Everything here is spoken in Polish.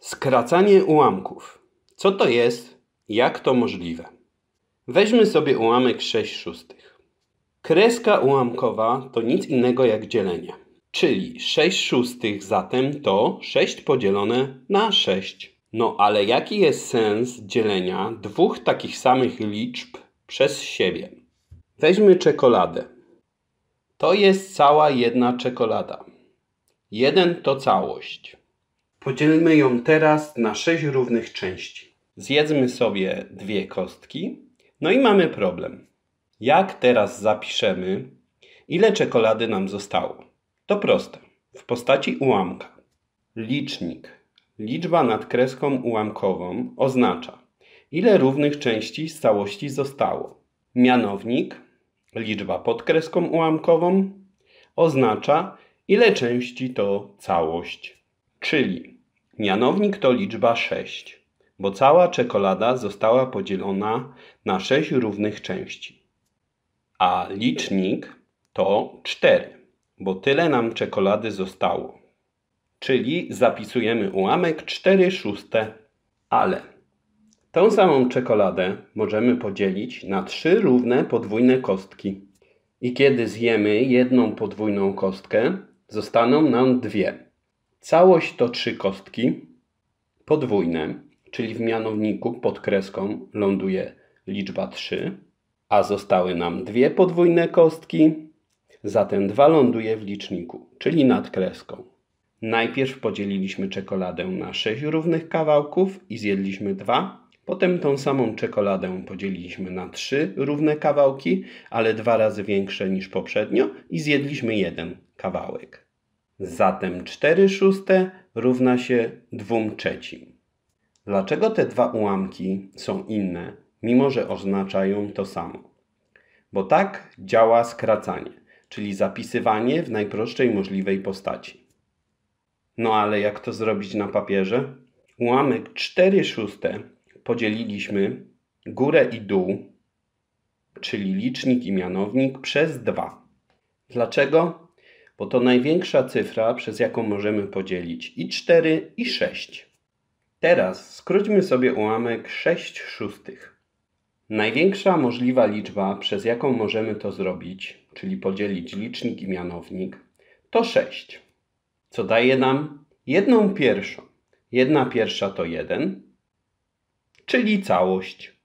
Skracanie ułamków. Co to jest? Jak to możliwe? Weźmy sobie ułamek 6 szóstych. Kreska ułamkowa to nic innego jak dzielenie. Czyli 6 szóstych zatem to 6 podzielone na 6. No ale jaki jest sens dzielenia dwóch takich samych liczb przez siebie? Weźmy czekoladę. To jest cała jedna czekolada. Jeden to całość. Podzielmy ją teraz na sześć równych części. Zjedzmy sobie dwie kostki. No i mamy problem. Jak teraz zapiszemy, ile czekolady nam zostało? To proste. W postaci ułamka. Licznik. Liczba nad kreską ułamkową oznacza, ile równych części z całości zostało. Mianownik, liczba pod kreską ułamkową, oznacza, ile części to całość. Czyli mianownik to liczba 6, bo cała czekolada została podzielona na 6 równych części. A licznik to 4, bo tyle nam czekolady zostało. Czyli zapisujemy ułamek 4 szóste, ale tą samą czekoladę możemy podzielić na 3 równe podwójne kostki. I kiedy zjemy jedną podwójną kostkę, zostaną nam dwie Całość to trzy kostki podwójne, czyli w mianowniku pod kreską ląduje liczba 3, a zostały nam dwie podwójne kostki, zatem 2 ląduje w liczniku, czyli nad kreską. Najpierw podzieliliśmy czekoladę na 6 równych kawałków i zjedliśmy 2. Potem tą samą czekoladę podzieliliśmy na 3 równe kawałki, ale dwa razy większe niż poprzednio i zjedliśmy jeden kawałek. Zatem 4 szóste równa się 2 trzecim. Dlaczego te dwa ułamki są inne, mimo że oznaczają to samo? Bo tak działa skracanie, czyli zapisywanie w najprostszej możliwej postaci. No ale jak to zrobić na papierze? Ułamek 4 szóste podzieliliśmy górę i dół, czyli licznik i mianownik, przez 2. Dlaczego? bo to największa cyfra, przez jaką możemy podzielić i 4, i 6. Teraz skróćmy sobie ułamek 6 szóstych. Największa możliwa liczba, przez jaką możemy to zrobić, czyli podzielić licznik i mianownik, to 6, co daje nam jedną pierwszą. Jedna pierwsza to 1, czyli całość.